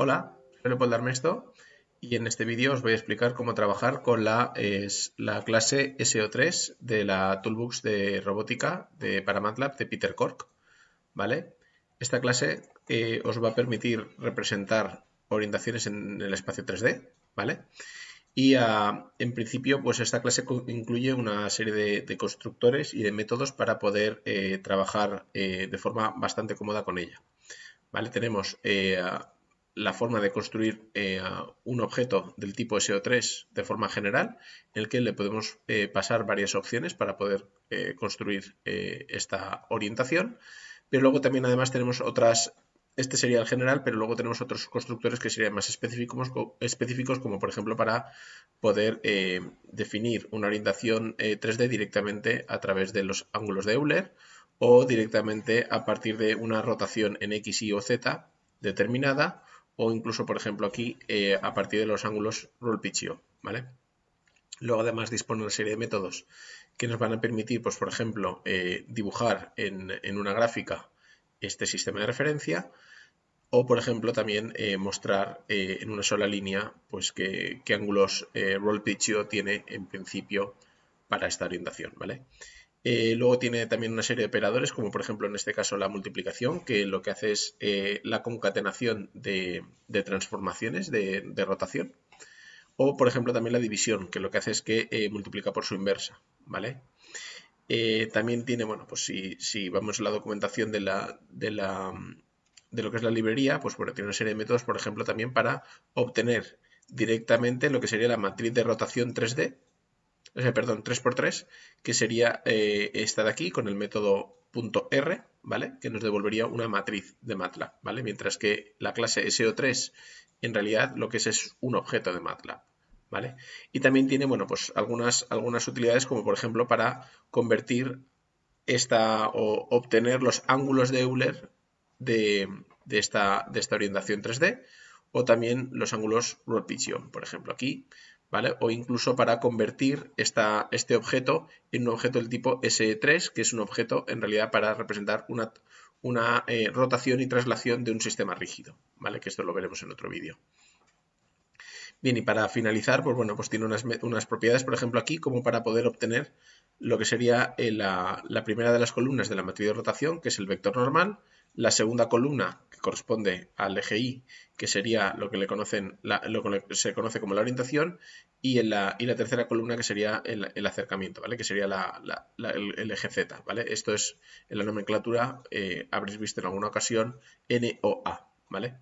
Hola, soy Leopoldo Armesto y en este vídeo os voy a explicar cómo trabajar con la, clase SO3 de la Toolbox de Robótica de, para MATLAB de Peter Cork. ¿vale? Esta clase eh, os va a permitir representar orientaciones en el espacio 3D. ¿vale? Y ah, en principio, pues esta clase incluye una serie de, constructores y de métodos para poder eh, trabajar eh, de forma bastante cómoda con ella. ¿Vale? Tenemos la forma de construir eh, un objeto del tipo SO3 de forma general, en el que le podemos eh, pasar varias opciones para poder eh, construir esta orientación. Pero luego también además tenemos otras, este sería el general, pero luego tenemos otros constructores que serían más específicos, específicos como por ejemplo para poder definir una orientación 3D directamente a través de los ángulos de Euler o directamente a partir de una rotación en X, Y o Z determinada o incluso, por ejemplo, aquí eh, a partir de los ángulos roll pitchio, ¿vale? Luego además dispone una serie de métodos que nos van a permitir, pues, por ejemplo, eh, dibujar en, una gráfica este sistema de referencia o, por ejemplo, también eh, mostrar en una sola línea pues, qué, ángulos roll pitchio tiene en principio para esta orientación. ¿vale? Eh, luego tiene también una serie de operadores, como por ejemplo en este caso la multiplicación, que lo que hace es eh, la concatenación de, transformaciones, de, rotación. O por ejemplo también la división, que lo que hace es que eh, multiplica por su inversa. ¿vale? también tiene, bueno, pues si, vamos a la documentación de, de lo que es la librería, pues bueno, tiene una serie de métodos, por ejemplo, también para obtener directamente lo que sería la matriz de rotación 3D perdón, 3x3, que sería eh, esta de aquí con el método .r, ¿vale? Que nos devolvería una matriz de MATLAB, ¿vale? Mientras que la clase SO3 en realidad lo que es es un objeto de MATLAB, ¿vale? Y también tiene, bueno, pues algunas, algunas utilidades como por ejemplo para convertir esta o obtener los ángulos de Euler de, esta, de esta orientación 3D o también los ángulos Roll por ejemplo aquí, o incluso para convertir este objeto en un objeto del tipo SE3, que es un objeto en realidad para representar una, eh, rotación y traslación de un sistema rígido, ¿vale? Que esto lo veremos en otro vídeo. Bien, y para finalizar, pues bueno, pues tiene unas, propiedades, por ejemplo, aquí, como para poder obtener lo que sería eh, la, la primera de las columnas de la matriz de rotación, que es el vector normal, la segunda columna, que corresponde al eje Y, que sería lo que, le conocen, se conoce como la orientación, y, en la, y la tercera columna, que sería el, acercamiento, ¿vale? que sería la, el, eje Z. ¿vale? Esto es en la nomenclatura, eh, habréis visto en alguna ocasión, NOA. ¿vale?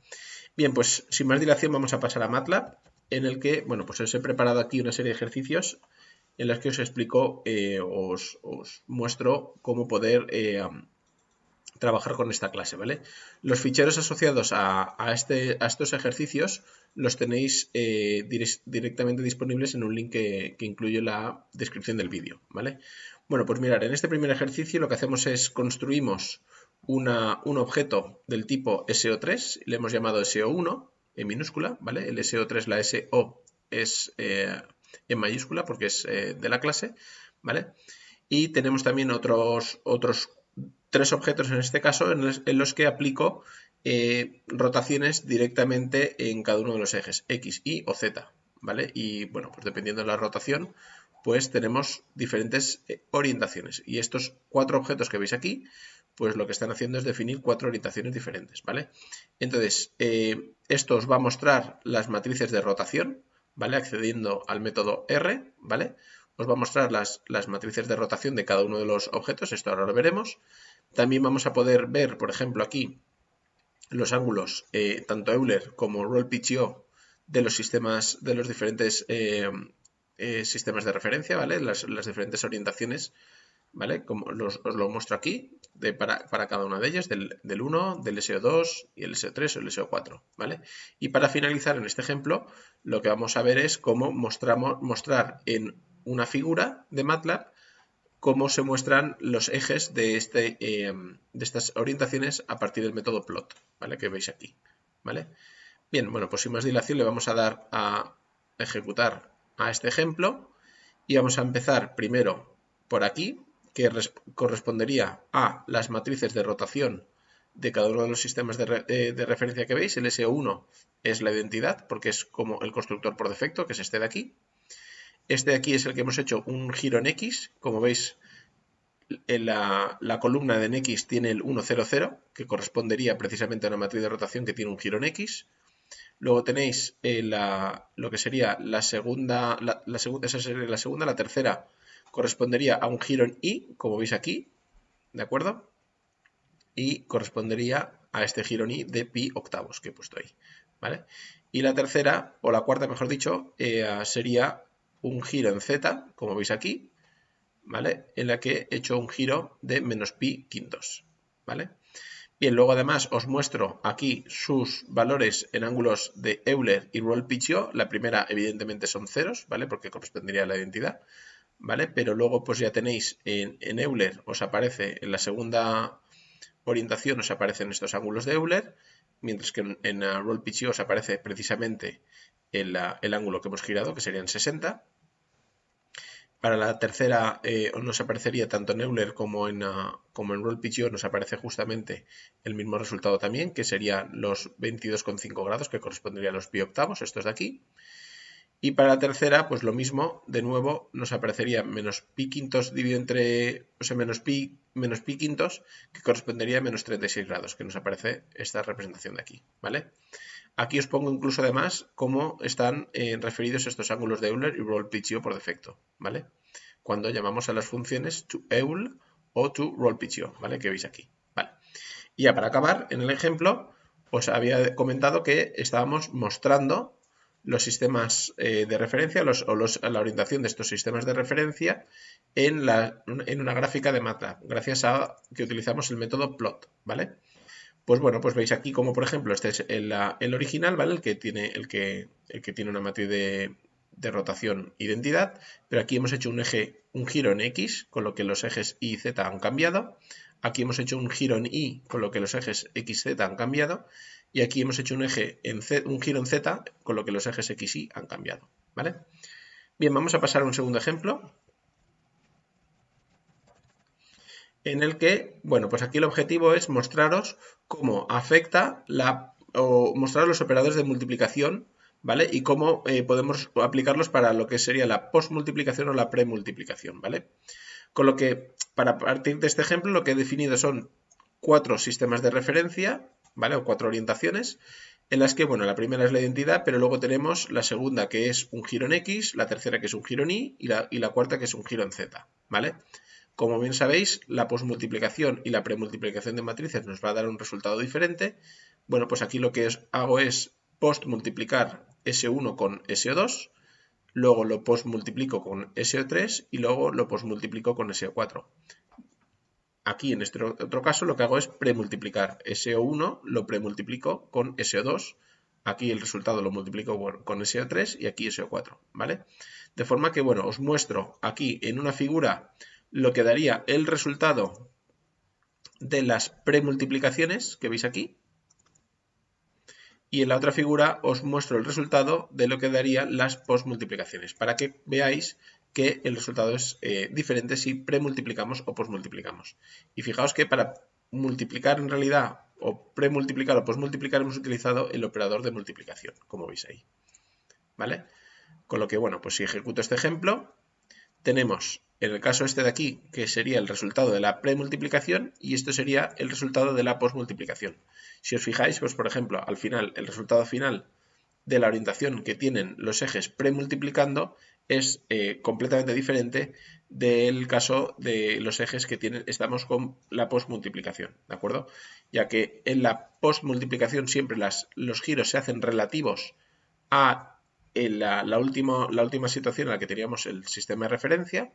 Bien, pues sin más dilación vamos a pasar a MATLAB, en el que, bueno, pues os he preparado aquí una serie de ejercicios en las que os explico, eh, os, muestro cómo poder eh, trabajar con esta clase, ¿vale? Los ficheros asociados a, a, este, a estos ejercicios los tenéis eh, directamente disponibles en un link que, incluye la descripción del vídeo, ¿vale? Bueno, pues mirar, en este primer ejercicio lo que hacemos es construimos una, un objeto del tipo SO3, le hemos llamado SO1 en minúscula, ¿vale? El SO3, la SO es eh, en mayúscula porque es eh, de la clase, ¿vale? Y tenemos también otros, otros tres objetos en este caso en, los que aplico eh, rotaciones directamente en cada uno de los ejes, X, Y o Z, ¿vale? Y bueno, pues dependiendo de la rotación, pues tenemos diferentes eh, orientaciones. Y estos cuatro objetos que veis aquí, pues lo que están haciendo es definir cuatro orientaciones diferentes, ¿vale? Entonces, eh, esto os va a mostrar las matrices de rotación, ¿vale? Accediendo al método R, ¿vale? os va a mostrar las, las matrices de rotación de cada uno de los objetos, esto ahora lo veremos. También vamos a poder ver, por ejemplo, aquí los ángulos, eh, tanto Euler como Roll yaw de los sistemas, de los diferentes eh, eh, sistemas de referencia, ¿vale? Las, diferentes orientaciones, ¿vale? Como os lo muestro aquí, de, para, cada una de ellas, del, 1, del SO2 y el SO3 o el SO4, ¿vale? Y para finalizar en este ejemplo, lo que vamos a ver es cómo mostramos, mostrar en una figura de MATLAB cómo se muestran los ejes de, este, eh, de estas orientaciones a partir del método plot, ¿vale? Que veis aquí, ¿vale? Bien, bueno, pues sin más dilación le vamos a dar a ejecutar a este ejemplo y vamos a empezar primero por aquí, que correspondería a las matrices de rotación de cada uno de los sistemas de, eh, de referencia que veis. El S1 es la identidad, porque es como el constructor por defecto, que es este de aquí. Este de aquí es el que hemos hecho un giro en X. Como veis, en la, columna de en X tiene el 1, 0, 0, que correspondería precisamente a una matriz de rotación que tiene un giro en X. Luego tenéis eh, lo que sería la segunda, la, segunda, esa sería la segunda, la tercera correspondería a un giro en Y, como veis aquí, ¿de acuerdo? Y correspondería a este giro en Y de pi octavos que he puesto ahí, ¿vale? Y la tercera, o la cuarta mejor dicho, eh, sería un giro en Z, como veis aquí, ¿vale? En la que he hecho un giro de menos pi quintos, ¿vale? Bien, luego además os muestro aquí sus valores en ángulos de Euler y roll pitch La primera evidentemente son ceros, ¿vale? Porque correspondería a la identidad, ¿vale? Pero luego pues ya tenéis en, Euler, os aparece en la segunda orientación os aparecen estos ángulos de Euler, mientras que en, uh, roll os aparece precisamente el, uh, el ángulo que hemos girado, que serían 60, para la tercera eh, nos aparecería tanto en Euler como en, uh, como en nos aparece justamente el mismo resultado también, que serían los 22,5 grados que correspondería a los pi octavos, estos de aquí. Y para la tercera, pues lo mismo, de nuevo nos aparecería menos pi quintos dividido entre, o sea, menos pi, menos pi quintos, que correspondería a menos 36 grados, que nos aparece esta representación de aquí, ¿vale? Aquí os pongo incluso además cómo están eh, referidos estos ángulos de Euler y roll por defecto, ¿vale? Cuando llamamos a las funciones to Eul o to roll ¿vale? Que veis aquí, ¿vale? Y ya para acabar, en el ejemplo, os había comentado que estábamos mostrando los sistemas eh, de referencia o la orientación de estos sistemas de referencia en, una gráfica de MATLAB, gracias a que utilizamos el método plot, ¿vale? Pues bueno, pues veis aquí como por ejemplo este es el, original, ¿vale? El que tiene, una matriz de, rotación identidad, pero aquí hemos hecho un eje, un giro en X, con lo que los ejes Y y Z han cambiado. Aquí hemos hecho un giro en Y, con lo que los ejes X, y Z han cambiado y aquí hemos hecho un eje en un giro en Z, con lo que los ejes X y han cambiado. ¿vale? Bien, vamos a pasar a un segundo ejemplo. En el que, bueno, pues aquí el objetivo es mostraros cómo afecta la, o mostrar los operadores de multiplicación, ¿vale? Y cómo eh, podemos aplicarlos para lo que sería la postmultiplicación o la premultiplicación, ¿vale? Con lo que, para partir de este ejemplo, lo que he definido son cuatro sistemas de referencia, ¿vale? O cuatro orientaciones en las que, bueno, la primera es la identidad, pero luego tenemos la segunda que es un giro en X, la tercera que es un giro en Y y la, cuarta que es un giro en Z, ¿vale? Como bien sabéis, la posmultiplicación y la premultiplicación de matrices nos va a dar un resultado diferente. Bueno, pues aquí lo que hago es postmultiplicar S1 con SO2, luego lo postmultiplico con SO3 y luego lo postmultiplico con SO4. Aquí, en este otro caso, lo que hago es premultiplicar. SO1 lo premultiplico con SO2. Aquí el resultado lo multiplico con SO3 y aquí SO4, ¿vale? De forma que, bueno, os muestro aquí en una figura lo que daría el resultado de las premultiplicaciones que veis aquí. Y en la otra figura os muestro el resultado de lo que darían las postmultiplicaciones, para que veáis que el resultado es eh, diferente si premultiplicamos o posmultiplicamos. Y fijaos que para multiplicar en realidad o premultiplicar o posmultiplicar hemos utilizado el operador de multiplicación, como veis ahí. ¿Vale? Con lo que, bueno, pues si ejecuto este ejemplo, tenemos en el caso este de aquí, que sería el resultado de la premultiplicación, y esto sería el resultado de la posmultiplicación. Si os fijáis, pues por ejemplo, al final, el resultado final de la orientación que tienen los ejes premultiplicando es eh, completamente diferente del caso de los ejes que tienen, estamos con la postmultiplicación, ¿de acuerdo? Ya que en la postmultiplicación siempre las, los giros se hacen relativos a la, la última situación en la que teníamos el sistema de referencia,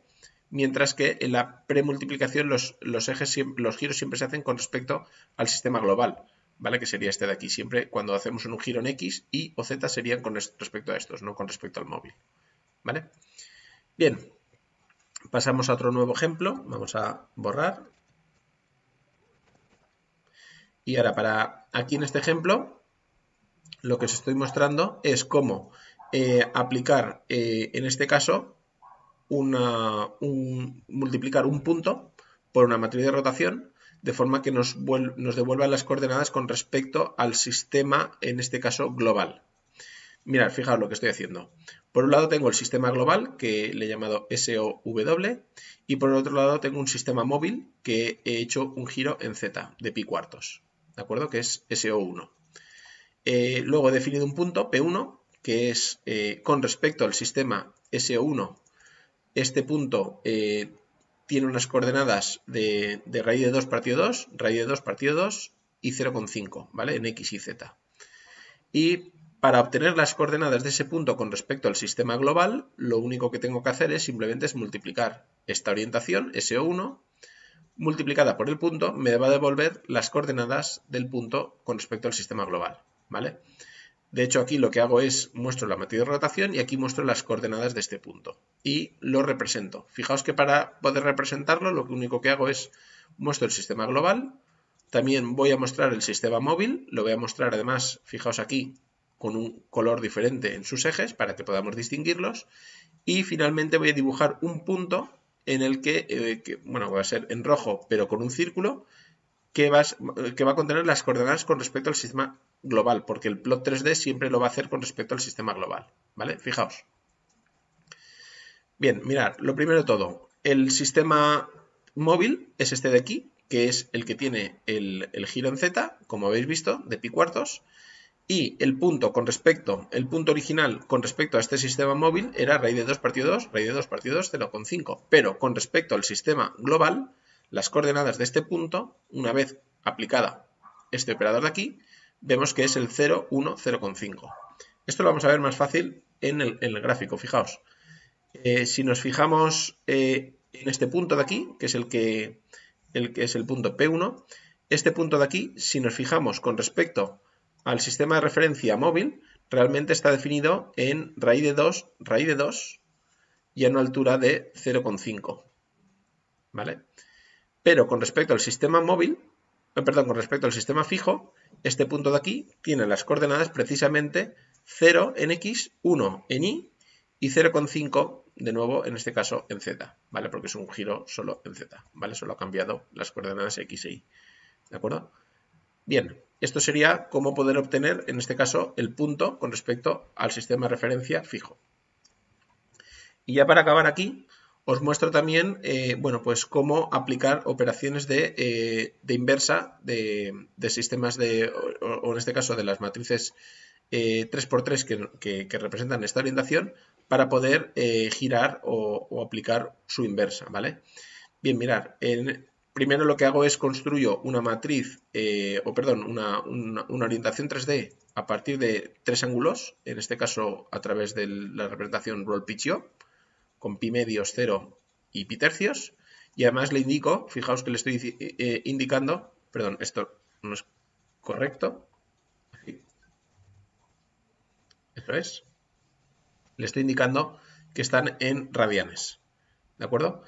mientras que en la premultiplicación los, los, ejes, los giros siempre se hacen con respecto al sistema global, ¿vale? Que sería este de aquí, siempre cuando hacemos un giro en X, Y o Z serían con respecto a estos, no con respecto al móvil. ¿vale? Bien, pasamos a otro nuevo ejemplo, vamos a borrar. Y ahora para aquí en este ejemplo, lo que os estoy mostrando es cómo eh, aplicar, eh, en este caso, multiplicar un punto por una matriz de rotación, de forma que nos, nos devuelvan las coordenadas con respecto al sistema, en este caso, global. Mirad, fijaos lo que estoy haciendo. Por un lado tengo el sistema global, que le he llamado SOW, y por el otro lado tengo un sistema móvil que he hecho un giro en Z de pi cuartos, ¿de acuerdo? Que es SO1. Eh, luego he definido un punto, P1, que es eh, con respecto al sistema SO1, este punto eh, tiene unas coordenadas de, de, raíz de 2 partido 2, raíz de 2 partido 2 y 0,5, ¿vale? En X y Z. Y para obtener las coordenadas de ese punto con respecto al sistema global, lo único que tengo que hacer es simplemente es multiplicar esta orientación, SO1, multiplicada por el punto, me va a devolver las coordenadas del punto con respecto al sistema global. ¿vale? De hecho, aquí lo que hago es muestro la matriz de rotación y aquí muestro las coordenadas de este punto. Y lo represento. Fijaos que para poder representarlo, lo único que hago es muestro el sistema global. También voy a mostrar el sistema móvil. Lo voy a mostrar además, fijaos aquí, con un color diferente en sus ejes para que podamos distinguirlos. Y finalmente voy a dibujar un punto en el que, eh, bueno, va a ser en rojo, pero con un círculo, que, eh, que, va a contener las coordenadas con respecto al sistema global, porque el plot 3D siempre lo va a hacer con respecto al sistema global, ¿vale? Fijaos. Bien, mirad, lo primero de todo, el sistema móvil es este de aquí, que es el que tiene el, el giro en Z, como habéis visto, de pi cuartos, y el punto con respecto, el punto original con respecto a este sistema móvil era raíz de 2 partido 2, raíz de 2 partido 2, 0,5. Pero con respecto al sistema global, las coordenadas de este punto, una vez aplicada este operador de aquí, vemos que es el 0, 1, 0,5. Esto lo vamos a ver más fácil en el, gráfico, fijaos. Eh, si nos fijamos eh, en este punto de aquí, que es el que, el que es el punto P1, este punto de aquí, si nos fijamos con respecto al sistema de referencia móvil realmente está definido en raíz de 2, raíz de 2 y a una altura de 0,5. ¿Vale? Pero con respecto al sistema móvil, eh, perdón, con respecto al sistema fijo, este punto de aquí tiene las coordenadas precisamente 0 en X, 1 en Y y 0,5 de nuevo en este caso en Z, ¿vale? Porque es un giro solo en Z, ¿vale? Solo ha cambiado las coordenadas X e Y, ¿de acuerdo? Bien, esto sería cómo poder obtener, en este caso, el punto con respecto al sistema de referencia fijo. Y ya para acabar aquí, os muestro también, eh, bueno, pues cómo aplicar operaciones de, eh, inversa de, sistemas de, o, en este caso de las matrices 3x3 eh, que, representan esta orientación para poder girar o, aplicar su inversa, ¿vale? Bien, mirar, en, primero lo que hago es construyo una matriz, eh, o perdón, una, orientación 3D a partir de tres ángulos, en este caso a través de la representación roll con pi medios 0 y pi tercios, y además le indico, fijaos que le estoy eh, eh, indicando, perdón, esto no es correcto, eso es, le estoy indicando que están en radianes, ¿de acuerdo?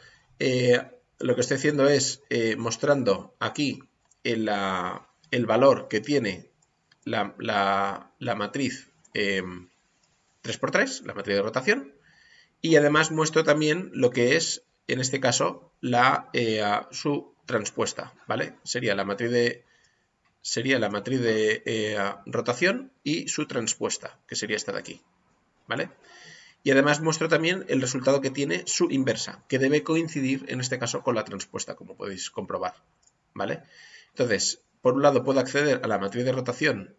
lo que estoy haciendo es eh, mostrando aquí el, valor que tiene la, matriz 3x3, em, la matriz de rotación, y además muestro también lo que es, en este caso, eh, su transpuesta, ¿vale? Sería la matriz de, sería la matriz de eh, rotación y su transpuesta, que sería esta de aquí, ¿vale? vale y además muestro también el resultado que tiene su inversa, que debe coincidir en este caso con la transpuesta, como podéis comprobar. ¿Vale? Entonces, por un lado puedo acceder a la matriz de rotación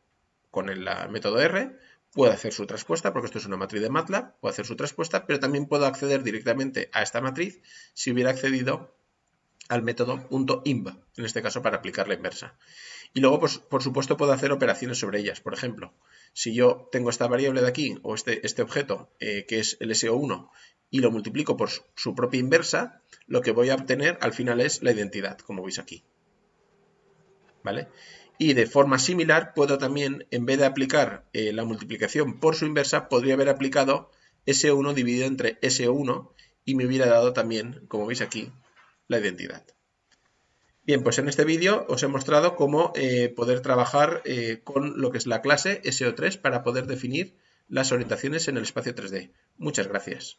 con el método R, puedo hacer su transpuesta, porque esto es una matriz de MATLAB, puedo hacer su transpuesta, pero también puedo acceder directamente a esta matriz si hubiera accedido al método .inva, en este caso para aplicar la inversa. Y luego, pues, por supuesto, puedo hacer operaciones sobre ellas. Por ejemplo, si yo tengo esta variable de aquí o este, este objeto eh, que es el SO1 y lo multiplico por su, propia inversa, lo que voy a obtener al final es la identidad, como veis aquí. ¿Vale? Y de forma similar puedo también, en vez de aplicar eh, la multiplicación por su inversa, podría haber aplicado S1 dividido entre S1 y me hubiera dado también, como veis aquí, la identidad. Bien, pues en este vídeo os he mostrado cómo eh, poder trabajar eh, con lo que es la clase SO3 para poder definir las orientaciones en el espacio 3D. Muchas gracias.